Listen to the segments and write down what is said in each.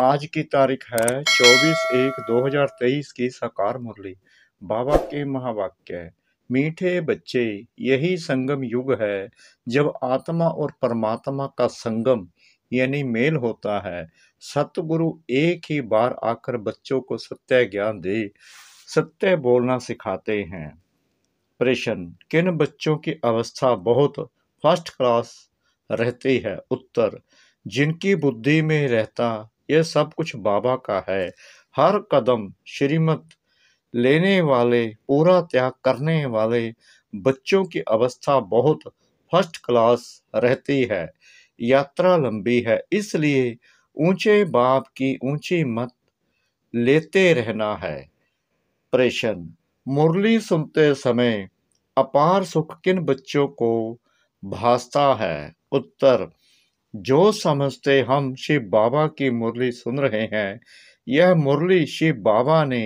आज की तारीख है 24 एक 2023 की साकार मुरली बाबा के महावाक्य मीठे बच्चे यही संगम युग है जब आत्मा और परमात्मा का संगम यानी मेल होता है सतगुरु एक ही बार आकर बच्चों को सत्य ज्ञान दे सत्य बोलना सिखाते हैं प्रश्न किन बच्चों की अवस्था बहुत फर्स्ट क्लास रहती है उत्तर जिनकी बुद्धि में रहता ये सब कुछ बाबा का है हर कदम श्रीमत लेने वाले पूरा त्याग करने वाले बच्चों की अवस्था बहुत फर्स्ट क्लास रहती है यात्रा लंबी है इसलिए ऊंचे बाप की ऊंची मत लेते रहना है प्रेषण मुरली सुनते समय अपार सुख किन बच्चों को भासता है उत्तर जो समझते हम शिव बाबा की मुरली सुन रहे हैं यह मुरली शिव बाबा ने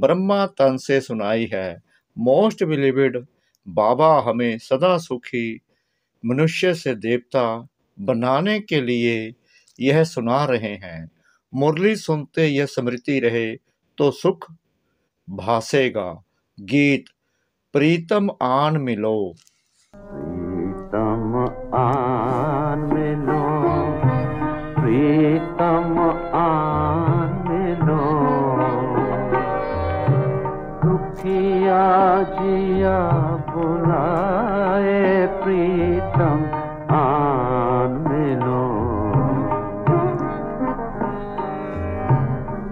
ब्रह्मा तन से सुनाई है मोस्ट बिलीविड बाबा हमें सदा सुखी मनुष्य से देवता बनाने के लिए यह सुना रहे हैं मुरली सुनते यह स्मृति रहे तो सुख भासेगा गीत प्रीतम आन मिलो बुलाए प्रीतम आन मिलो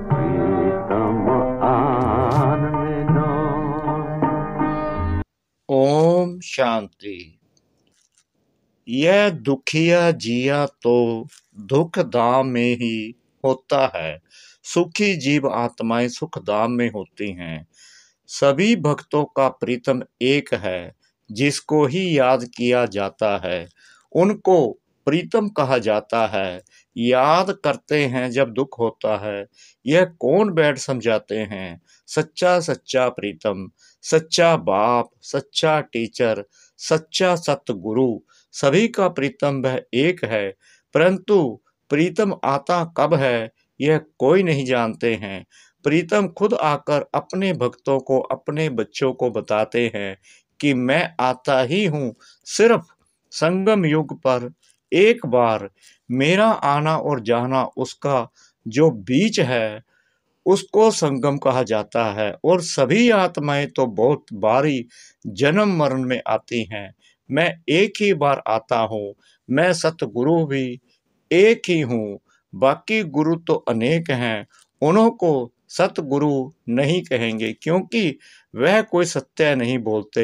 प्रीतम आन मिलो ओम शांति यह दुखिया जिया तो दुख दाम में ही होता है सुखी जीव आत्माएं सुख दाम में होती हैं सभी भक्तों का प्रीतम एक है जिसको ही याद किया जाता है उनको प्रीतम कहा जाता है याद करते हैं जब दुख होता है यह कौन बैठ समझाते हैं सच्चा सच्चा प्रीतम सच्चा बाप सच्चा टीचर सच्चा सतगुरु सभी का प्रीतम वह एक है परंतु प्रीतम आता कब है यह कोई नहीं जानते हैं प्रीतम खुद आकर अपने भक्तों को अपने बच्चों को बताते हैं कि मैं आता ही हूँ सिर्फ संगम युग पर एक बार मेरा आना और जाना उसका जो बीच है उसको संगम कहा जाता है और सभी आत्माएं तो बहुत बारी जन्म मरण में आती हैं मैं एक ही बार आता हूँ मैं सतगुरु भी एक ही हूँ बाकी गुरु तो अनेक हैं उन्हों को सतगुरु नहीं कहेंगे क्योंकि वह कोई सत्य नहीं बोलते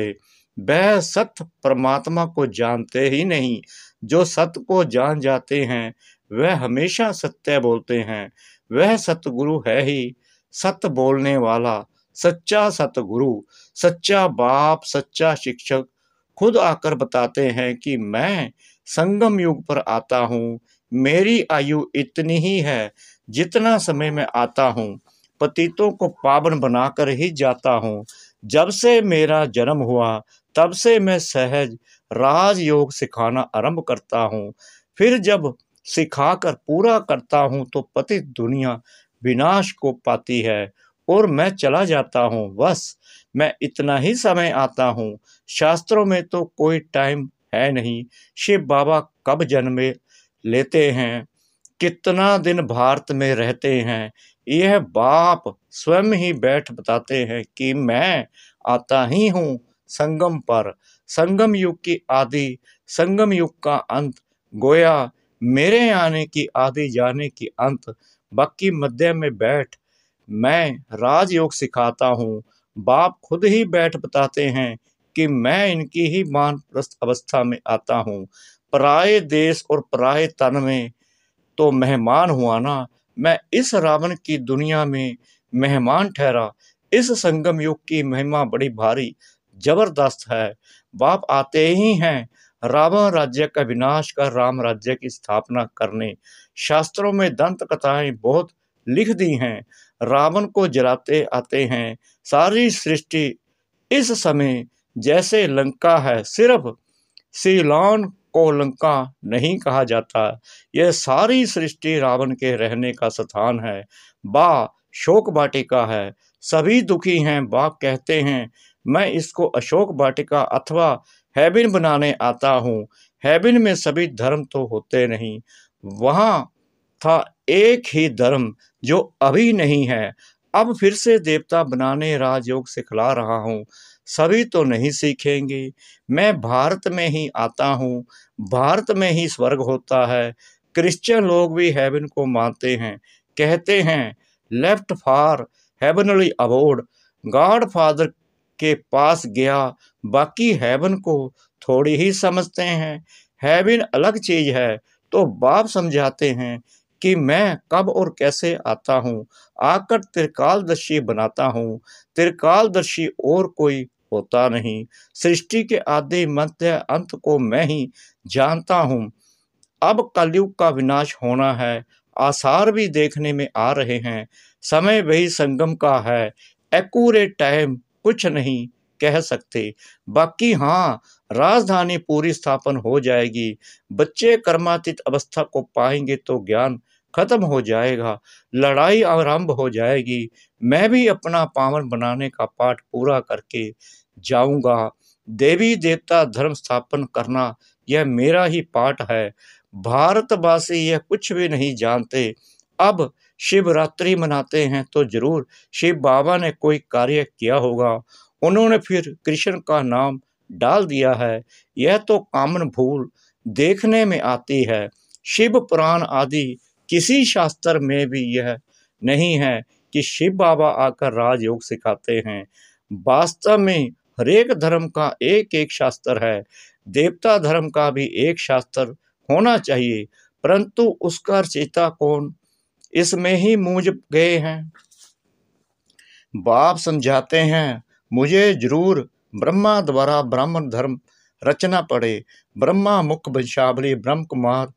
वह सत्य परमात्मा को जानते ही नहीं जो सत्य को जान जाते हैं वह हमेशा सत्य बोलते हैं वह सतगुरु है ही सत्य बोलने वाला सच्चा सतगुरु सच्चा बाप सच्चा शिक्षक खुद आकर बताते हैं कि मैं संगम युग पर आता हूँ मेरी आयु इतनी ही है जितना समय मैं आता हूँ पतितों को पावन बनाकर ही जाता हूँ जब से मेरा जन्म हुआ तब से मैं सहज राजयोग सिखाना आरंभ करता हूँ फिर जब सिखाकर पूरा करता हूँ तो पतित दुनिया विनाश को पाती है और मैं चला जाता हूँ बस मैं इतना ही समय आता हूँ शास्त्रों में तो कोई टाइम है नहीं शिव बाबा कब जन्मे लेते हैं कितना दिन भारत में रहते हैं यह बाप स्वयं ही बैठ बताते हैं कि मैं आता ही हूँ संगम पर संगम युग की आदि संगम युग का अंत गोया मेरे आने की आदि जाने की अंत बाकी मध्य में बैठ मैं राजयोग सिखाता हूँ बाप खुद ही बैठ बताते हैं कि मैं इनकी ही मान अवस्था में आता हूँ पराये देश और पराये तन में तो मेहमान हुआ ना मैं इस रावण की दुनिया में मेहमान ठहरा इस संगम युग की महिमा बड़ी भारी जबरदस्त है बाप आते ही हैं रावण राज्य का विनाश कर राम राज्य की स्थापना करने शास्त्रों में दंत कथाएं बहुत लिख दी हैं रावण को जलाते आते हैं सारी सृष्टि इस समय जैसे लंका है सिर्फ सीलॉन को लंका नहीं कहा जाता यह सारी सृष्टि रावण के रहने का स्थान है बा शोक बाटिका है सभी दुखी हैं बाप कहते हैं मैं इसको अशोक बाटिका अथवा हैबिन बनाने आता हूँ हैबिन में सभी धर्म तो होते नहीं वहाँ था एक ही धर्म जो अभी नहीं है अब फिर से देवता बनाने राजयोग सिखला रहा हूँ सभी तो नहीं सीखेंगे मैं भारत में ही आता हूँ भारत में ही स्वर्ग होता है क्रिश्चियन लोग भी हेवन को मानते हैं कहते हैं left for heavenly award God father के पास गया बाकी हेवन को थोड़ी ही समझते हैं हेवन अलग चीज़ है तो बाप समझाते हैं कि मैं कब और कैसे आता हूँ आकर त्रिकालदर्शी बनाता हूँ त्रिकालदर्शी और कोई होता नहीं सृष्टि के आदि मध्य अंत को मैं ही जानता हूँ अब कलयुग का विनाश होना है आसार भी देखने में आ रहे हैं समय वही संगम का है एक्यूरेट टाइम कुछ नहीं कह सकते बाकी हाँ राजधानी पूरी स्थापन हो जाएगी बच्चे कर्मातीत अवस्था को पाएंगे तो ज्ञान खत्म हो जाएगा लड़ाई आरंभ हो जाएगी मैं भी अपना पावन बनाने का पाठ पूरा करके जाऊंगा देवी देवता धर्म स्थापन करना यह मेरा ही पाठ है भारतवासी यह कुछ भी नहीं जानते अब शिवरात्रि मनाते हैं तो जरूर शिव बाबा ने कोई कार्य किया होगा उन्होंने फिर कृष्ण का नाम डाल दिया है यह तो कामन भूल देखने में आती है शिव पुराण आदि किसी शास्त्र में भी यह नहीं है कि शिव बाबा आकर राजयोग सिखाते हैं वास्तव में हरेक धर्म का एक एक शास्त्र है देवता धर्म का भी एक शास्त्र होना चाहिए परंतु उसका रचिता कौन इसमें ही मूझ गए हैं बाप समझाते हैं मुझे जरूर ब्रह्मा द्वारा ब्राह्मण धर्म रचना पड़े ब्रह्मा मुख वंशावली ब्रह्म कुमार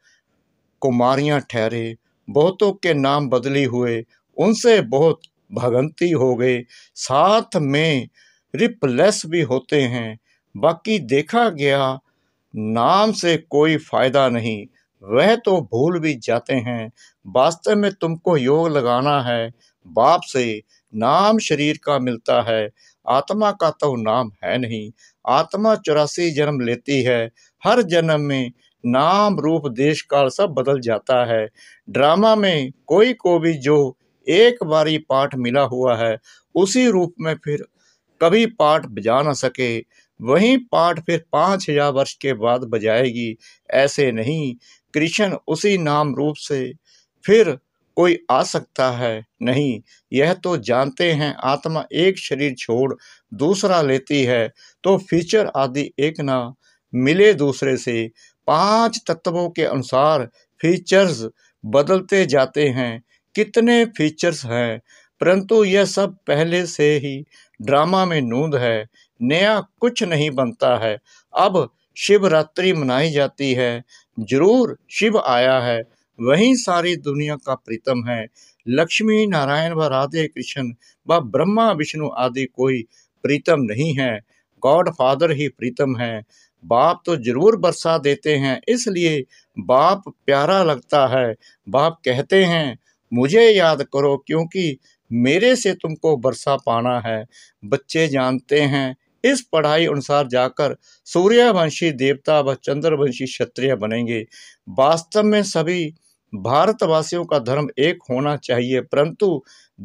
कुमारियाँ ठहरे बहुतों के नाम बदली हुए उनसे बहुत भगंती हो गए साथ में रिपलेस भी होते हैं बाकी देखा गया नाम से कोई फ़ायदा नहीं वह तो भूल भी जाते हैं वास्तव में तुमको योग लगाना है बाप से नाम शरीर का मिलता है आत्मा का तो नाम है नहीं आत्मा चौरासी जन्म लेती है हर जन्म में नाम रूप देश काल सब बदल जाता है ड्रामा में कोई को भी जो एक बारी पाठ मिला हुआ है उसी रूप में फिर कभी पाठ बजा ना सके वही पाठ फिर पाँच हजार वर्ष के बाद बजाएगी ऐसे नहीं कृष्ण उसी नाम रूप से फिर कोई आ सकता है नहीं यह तो जानते हैं आत्मा एक शरीर छोड़ दूसरा लेती है तो फीचर आदि एक ना मिले दूसरे से पांच तत्वों के अनुसार फीचर्स बदलते जाते हैं कितने फीचर्स हैं परंतु यह सब पहले से ही ड्रामा में नूंद है नया कुछ नहीं बनता है अब शिवरात्रि मनाई जाती है जरूर शिव आया है वही सारी दुनिया का प्रीतम है लक्ष्मी नारायण व राधे कृष्ण व ब्रह्मा विष्णु आदि कोई प्रीतम नहीं है गॉड फादर ही प्रीतम है बाप तो जरूर बरसा देते हैं इसलिए बाप प्यारा लगता है बाप कहते हैं मुझे याद करो क्योंकि मेरे से तुमको बरसा पाना है बच्चे जानते हैं इस पढ़ाई अनुसार जाकर सूर्यवंशी देवता व चंद्रवंशी क्षत्रिय बनेंगे वास्तव में सभी भारतवासियों का धर्म एक होना चाहिए परंतु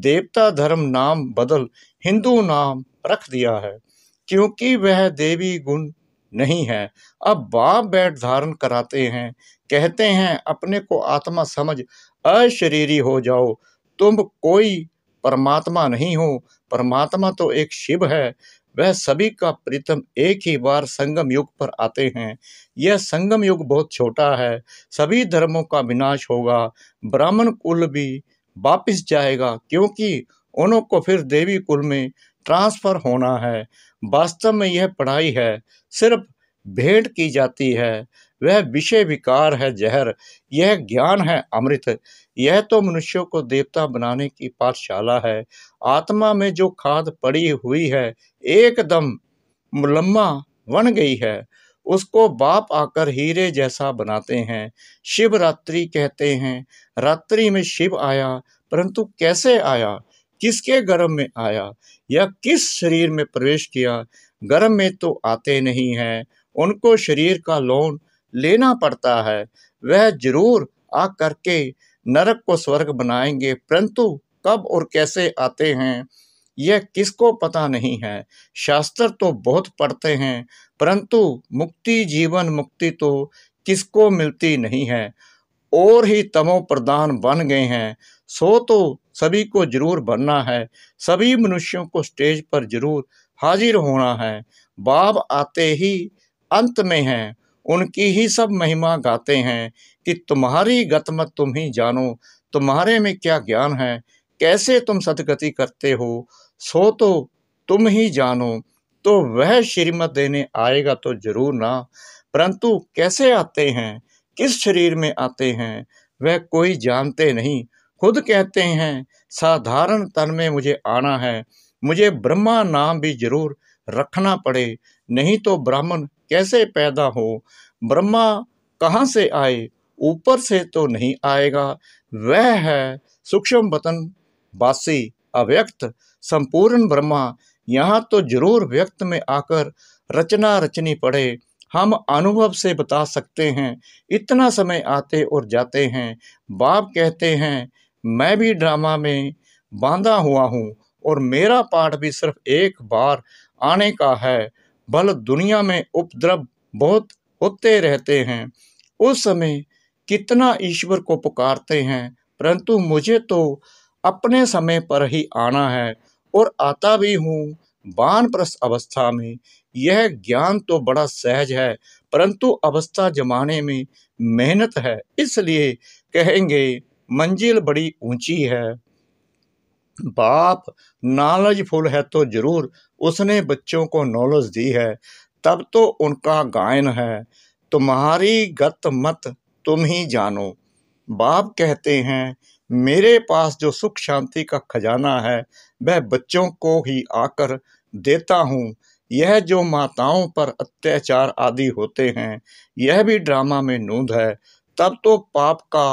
देवता धर्म नाम बदल हिंदू नाम रख दिया है क्योंकि वह देवी गुण नहीं है अब बाप बैठ धारण कराते हैं कहते हैं अपने को आत्मा समझ अशरीरी हो जाओ तुम कोई परमात्मा नहीं हूँ परमात्मा तो एक शिव है वह सभी का प्रीतम एक ही बार संगम युग पर आते हैं यह संगम युग बहुत छोटा है सभी धर्मों का विनाश होगा ब्राह्मण कुल भी वापिस जाएगा क्योंकि उन्हों को फिर देवी कुल में ट्रांसफ़र होना है वास्तव में यह पढ़ाई है सिर्फ भेंट की जाती है वह विषय विकार है जहर यह ज्ञान है अमृत यह तो मनुष्यों को देवता बनाने की पाठशाला है आत्मा में जो खाद पड़ी हुई है एकदम मुलम्मा बन गई है उसको बाप आकर हीरे जैसा बनाते हैं शिव रात्रि कहते हैं रात्रि में शिव आया परंतु कैसे आया किसके गर्भ में आया या किस शरीर में प्रवेश किया गर्भ में तो आते नहीं हैं उनको शरीर का लोन लेना पड़ता है वह जरूर आ करके नरक को स्वर्ग बनाएंगे परंतु कब और कैसे आते हैं यह किसको पता नहीं है शास्त्र तो बहुत पढ़ते हैं परंतु मुक्ति जीवन मुक्ति तो किसको मिलती नहीं है और ही तमो प्रदान बन गए हैं सो तो सभी को जरूर बनना है सभी मनुष्यों को स्टेज पर जरूर हाजिर होना है बाब आते ही अंत में हैं उनकी ही सब महिमा गाते हैं कि तुम्हारी गतमत तुम ही जानो तुम्हारे में क्या ज्ञान है कैसे तुम सदगति करते हो सो तो तुम ही जानो तो वह श्रीमत देने आएगा तो जरूर ना परंतु कैसे आते हैं किस शरीर में आते हैं वह कोई जानते नहीं खुद कहते हैं साधारण तन में मुझे आना है मुझे ब्रह्मा नाम भी जरूर रखना पड़े नहीं तो ब्राह्मण कैसे पैदा हो ब्रह्मा कहाँ से आए ऊपर से तो नहीं आएगा वह है सूक्ष्म वतन बासी अव्यक्त संपूर्ण ब्रह्मा यहाँ तो जरूर व्यक्त में आकर रचना रचनी पड़े हम अनुभव से बता सकते हैं इतना समय आते और जाते हैं बाप कहते हैं मैं भी ड्रामा में बांधा हुआ हूँ और मेरा पाठ भी सिर्फ एक बार आने का है बल दुनिया में उपद्रव बहुत होते रहते हैं उस समय कितना ईश्वर को पुकारते हैं परंतु मुझे तो अपने समय पर ही आना है और आता भी हूँ बानप्रस्थ अवस्था में यह ज्ञान तो बड़ा सहज है परंतु अवस्था जमाने में मेहनत है इसलिए कहेंगे मंजिल बड़ी ऊंची है बाप नॉलेजफुल है तो जरूर उसने बच्चों को नॉलेज दी है तब तो उनका गायन है तुम्हारी गत मत तुम ही जानो बाप कहते हैं मेरे पास जो सुख शांति का खजाना है वह बच्चों को ही आकर देता हूँ यह जो माताओं पर अत्याचार आदि होते हैं यह भी ड्रामा में नूंद है तब तो पाप का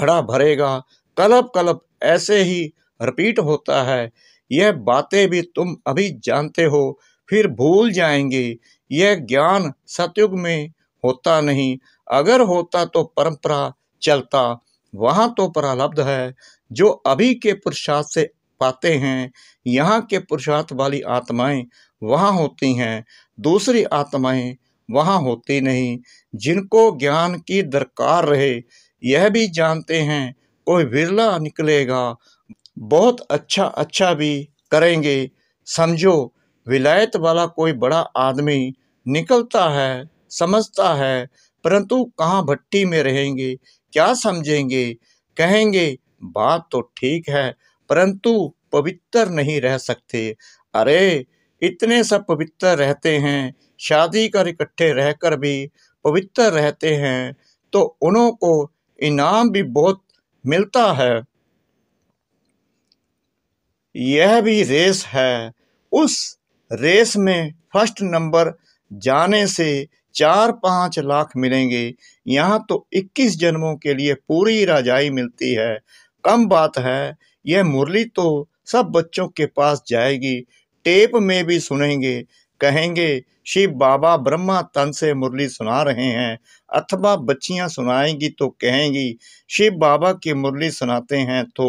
घड़ा भरेगा कलब कलब ऐसे ही रिपीट होता है यह बातें भी तुम अभी जानते हो फिर भूल जाएंगे यह ज्ञान सतयुग में होता नहीं अगर होता तो परंपरा चलता वहाँ तो प्रलब्ध है जो अभी के पुरुषार्थ से पाते हैं यहाँ के पुरुषार्थ वाली आत्माएं वहाँ होती हैं दूसरी आत्माएं वहाँ होती नहीं जिनको ज्ञान की दरकार रहे यह भी जानते हैं कोई विरला निकलेगा बहुत अच्छा अच्छा भी करेंगे समझो विलायत वाला कोई बड़ा आदमी निकलता है समझता है परंतु कहाँ भट्टी में रहेंगे क्या समझेंगे कहेंगे बात तो ठीक है परंतु पवित्र नहीं रह सकते अरे इतने सब पवित्र रहते हैं शादी कर इकट्ठे रहकर भी पवित्र रहते हैं तो उन्हों को इनाम भी बहुत मिलता है यह भी रेस है उस रेस में फर्स्ट नंबर जाने से चार पाँच लाख मिलेंगे यहाँ तो इक्कीस जन्मों के लिए पूरी राजाई मिलती है कम बात है यह मुरली तो सब बच्चों के पास जाएगी टेप में भी सुनेंगे कहेंगे शिव बाबा ब्रह्मा तन से मुरली सुना रहे हैं अथवा बच्चियां सुनाएंगी तो कहेंगी शिव बाबा की मुरली सुनाते हैं तो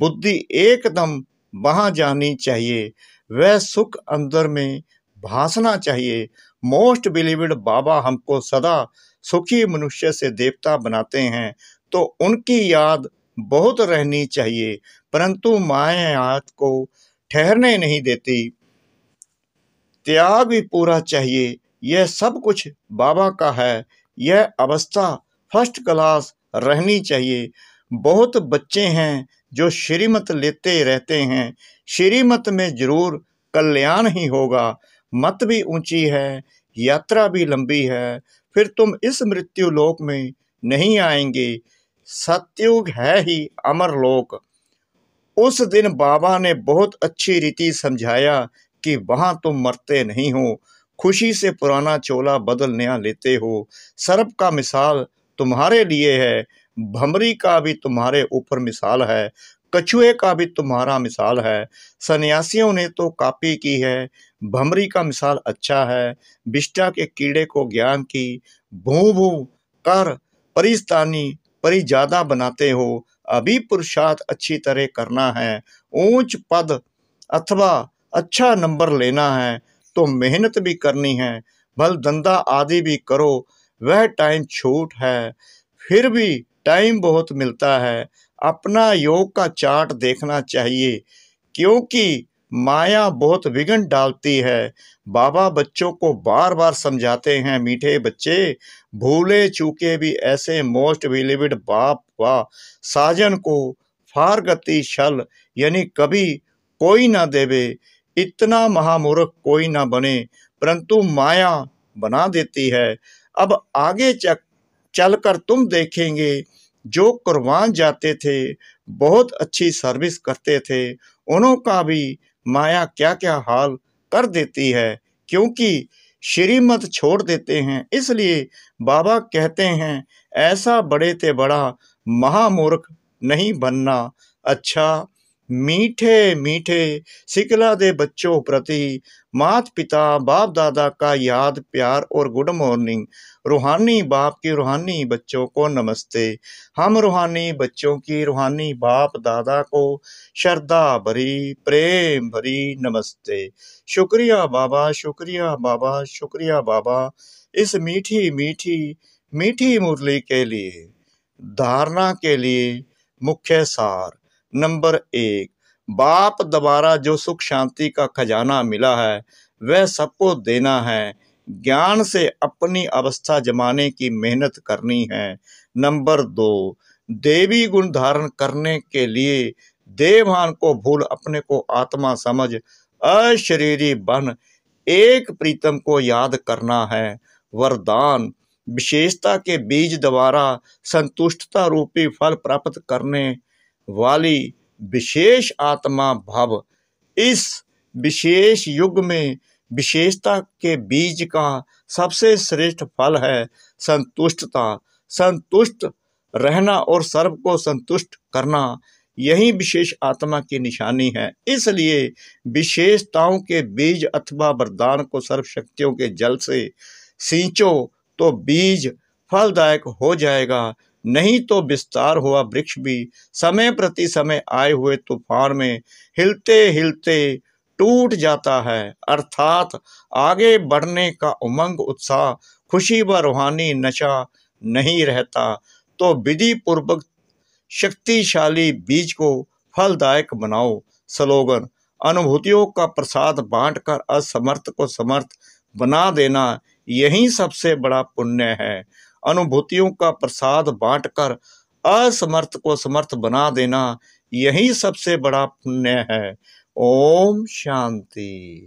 बुद्धि एकदम वहाँ जानी चाहिए वह सुख अंदर में भासना चाहिए मोस्ट बिलीव्ड बाबा हमको सदा सुखी मनुष्य से देवता बनाते हैं तो उनकी याद बहुत रहनी चाहिए परंतु माए याद को ठहरने नहीं देती त्याग भी पूरा चाहिए यह सब कुछ बाबा का है यह अवस्था फर्स्ट क्लास रहनी चाहिए बहुत बच्चे हैं जो श्रीमत लेते रहते हैं श्रीमत में जरूर कल्याण ही होगा मत भी ऊंची है यात्रा भी लंबी है फिर तुम इस मृत्यु लोक में नहीं आएंगे सत्युग है ही अमर लोक उस दिन बाबा ने बहुत अच्छी रीति समझाया कि वहाँ तुम मरते नहीं हो खुशी से पुराना चोला बदल नया लेते हो सर्प का मिसाल तुम्हारे लिए है भमरी का भी तुम्हारे ऊपर मिसाल है कछुए का भी तुम्हारा मिसाल है सन्यासियों ने तो कापी की है भमरी का मिसाल अच्छा है बिष्टा के कीड़े को ज्ञान की भू भू कर परिस्तानी परी ज्यादा बनाते हो अभी पुरुषार्थ अच्छी तरह करना है ऊंच पद अथवा अच्छा नंबर लेना है तो मेहनत भी करनी है भल धंधा आदि भी करो वह टाइम छूट है फिर भी टाइम बहुत मिलता है अपना योग का चार्ट देखना चाहिए क्योंकि माया बहुत विघन डालती है बाबा बच्चों को बार बार समझाते हैं मीठे बच्चे भूले चूके भी ऐसे मोस्ट बिलीविड बाप व साजन को फार गति छल यानी कभी कोई ना देवे इतना महामूर्ख कोई ना बने परंतु माया बना देती है अब आगे चक चलकर तुम देखेंगे जो कुर्बान जाते थे बहुत अच्छी सर्विस करते थे उन्हों का भी माया क्या क्या हाल कर देती है क्योंकि श्रीमत छोड़ देते हैं इसलिए बाबा कहते हैं ऐसा बड़े ते बड़ा महामूर्ख नहीं बनना अच्छा मीठे मीठे सिकला दे बच्चों प्रति मात पिता बाप दादा का याद प्यार और गुड मॉर्निंग रूहानी बाप की रूहानी बच्चों को नमस्ते हम रूहानी बच्चों की रूहानी बाप दादा को श्रद्धा भरी प्रेम भरी नमस्ते शुक्रिया बाबा शुक्रिया बाबा शुक्रिया बाबा इस मीठी मीठी मीठी मुरली के लिए धारणा के लिए मुख्य सार नंबर एक बाप दोबारा जो सुख शांति का खजाना मिला है वह सबको देना है ज्ञान से अपनी अवस्था जमाने की मेहनत करनी है नंबर दो देवी गुण धारण करने के लिए देवान को भूल अपने को आत्मा समझ अशरीरी बन एक प्रीतम को याद करना है वरदान विशेषता के बीज द्वारा संतुष्टता रूपी फल प्राप्त करने वाली विशेष आत्मा भव इस विशेष युग में विशेषता के बीज का सबसे श्रेष्ठ फल है संतुष्टता संतुष्ट रहना और सर्व को संतुष्ट करना यही विशेष आत्मा की निशानी है इसलिए विशेषताओं के बीज अथवा वरदान को सर्वशक्तियों के जल से सींचो तो बीज फलदायक हो जाएगा नहीं तो विस्तार हुआ वृक्ष भी समय प्रति समय आए हुए तूफान में हिलते हिलते टूट जाता है अर्थात आगे बढ़ने का उमंग उत्साह खुशी व रूहानी नशा नहीं रहता तो विधि पूर्वक शक्तिशाली बीज को फलदायक बनाओ स्लोगन अनुभूतियों का प्रसाद बांटकर असमर्थ को समर्थ बना देना यही सबसे बड़ा पुण्य है अनुभूतियों का प्रसाद बांटकर असमर्थ को समर्थ बना देना यही सबसे बड़ा पुण्य है ओम शांति